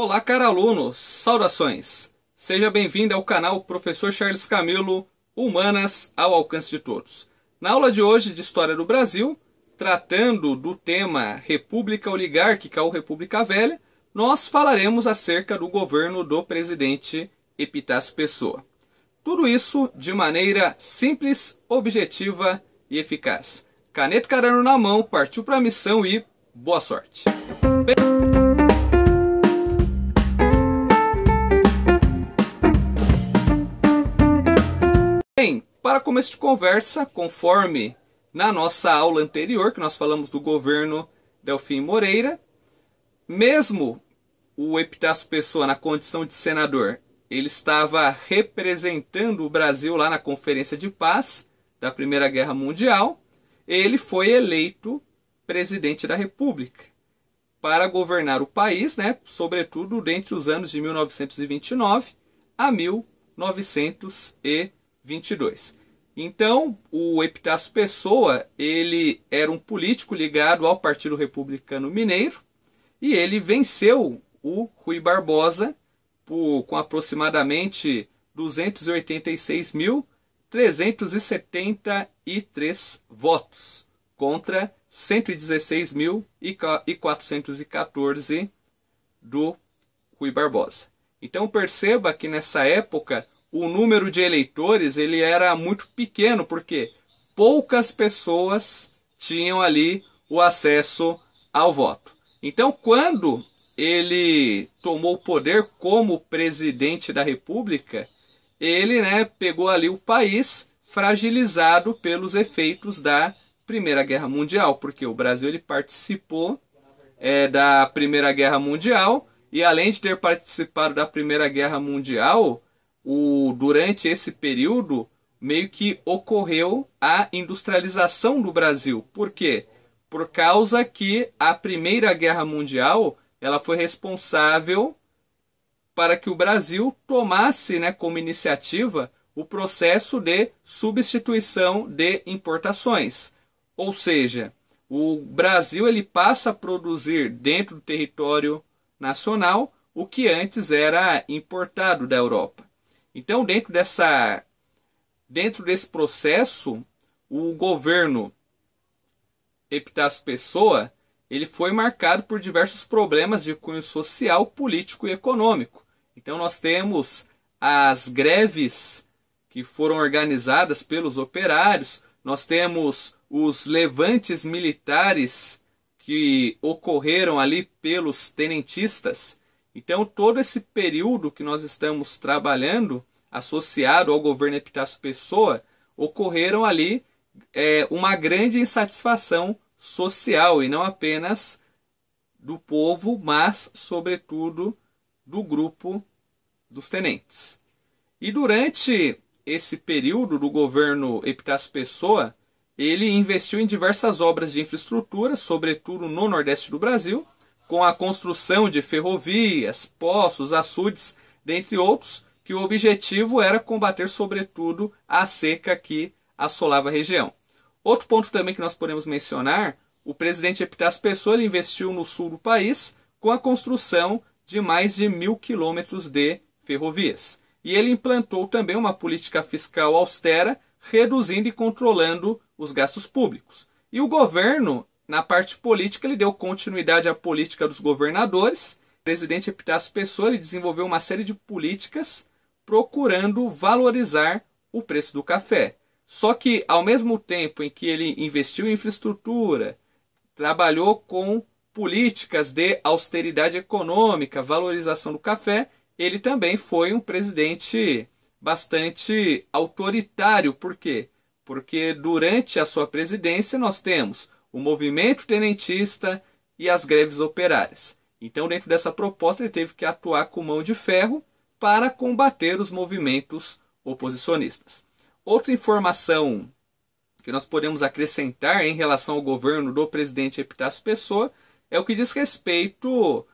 Olá, caro aluno, saudações! Seja bem-vindo ao canal Professor Charles Camilo, Humanas ao Alcance de Todos. Na aula de hoje de História do Brasil, tratando do tema República Oligárquica ou República Velha, nós falaremos acerca do governo do presidente Epitácio Pessoa. Tudo isso de maneira simples, objetiva e eficaz. Caneta e caderno na mão, partiu para a missão e boa sorte! Para começo de conversa, conforme na nossa aula anterior, que nós falamos do governo Delfim Moreira, mesmo o Epitácio Pessoa, na condição de senador, ele estava representando o Brasil lá na Conferência de Paz da Primeira Guerra Mundial, ele foi eleito presidente da República para governar o país, né, sobretudo dentre os anos de 1929 a 1922. Então, o Epitácio Pessoa, ele era um político ligado ao Partido Republicano Mineiro e ele venceu o Rui Barbosa por, com aproximadamente 286.373 votos contra 116.414 do Rui Barbosa. Então perceba que nessa época o número de eleitores ele era muito pequeno, porque poucas pessoas tinham ali o acesso ao voto. Então, quando ele tomou o poder como presidente da República, ele né, pegou ali o país fragilizado pelos efeitos da Primeira Guerra Mundial, porque o Brasil ele participou é, da Primeira Guerra Mundial e além de ter participado da Primeira Guerra Mundial, o, durante esse período, meio que ocorreu a industrialização do Brasil. Por quê? Por causa que a Primeira Guerra Mundial ela foi responsável para que o Brasil tomasse né, como iniciativa o processo de substituição de importações. Ou seja, o Brasil ele passa a produzir dentro do território nacional o que antes era importado da Europa. Então, dentro dessa dentro desse processo, o governo Epitácio Pessoa, ele foi marcado por diversos problemas de cunho social, político e econômico. Então nós temos as greves que foram organizadas pelos operários, nós temos os levantes militares que ocorreram ali pelos tenentistas. Então, todo esse período que nós estamos trabalhando, associado ao governo Epitácio Pessoa, ocorreram ali é, uma grande insatisfação social, e não apenas do povo, mas, sobretudo, do grupo dos tenentes. E durante esse período do governo Epitácio Pessoa, ele investiu em diversas obras de infraestrutura, sobretudo no Nordeste do Brasil, com a construção de ferrovias, poços, açudes, dentre outros, que o objetivo era combater, sobretudo, a seca que assolava a região. Outro ponto também que nós podemos mencionar, o presidente Epitácio Pessoa investiu no sul do país com a construção de mais de mil quilômetros de ferrovias. E ele implantou também uma política fiscal austera, reduzindo e controlando os gastos públicos. E o governo na parte política, ele deu continuidade à política dos governadores. O presidente Epitácio Pessoa desenvolveu uma série de políticas procurando valorizar o preço do café. Só que, ao mesmo tempo em que ele investiu em infraestrutura, trabalhou com políticas de austeridade econômica, valorização do café, ele também foi um presidente bastante autoritário. Por quê? Porque durante a sua presidência nós temos o movimento tenentista e as greves operárias. Então, dentro dessa proposta, ele teve que atuar com mão de ferro para combater os movimentos oposicionistas. Outra informação que nós podemos acrescentar em relação ao governo do presidente Epitácio Pessoa é o que diz respeito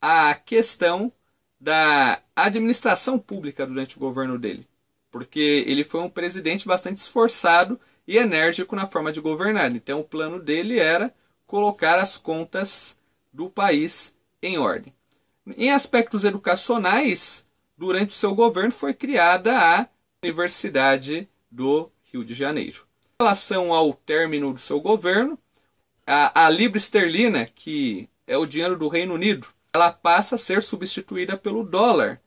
à questão da administração pública durante o governo dele, porque ele foi um presidente bastante esforçado e enérgico na forma de governar. Então, o plano dele era colocar as contas do país em ordem. Em aspectos educacionais, durante o seu governo foi criada a Universidade do Rio de Janeiro. Em relação ao término do seu governo, a, a libra esterlina, que é o dinheiro do Reino Unido, ela passa a ser substituída pelo dólar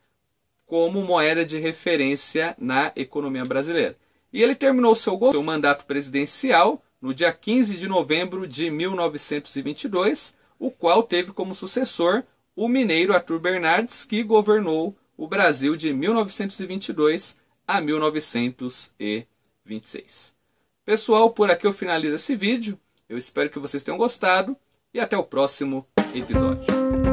como moeda de referência na economia brasileira. E ele terminou seu, seu mandato presidencial no dia 15 de novembro de 1922, o qual teve como sucessor o mineiro Arthur Bernardes, que governou o Brasil de 1922 a 1926. Pessoal, por aqui eu finalizo esse vídeo. Eu espero que vocês tenham gostado e até o próximo episódio.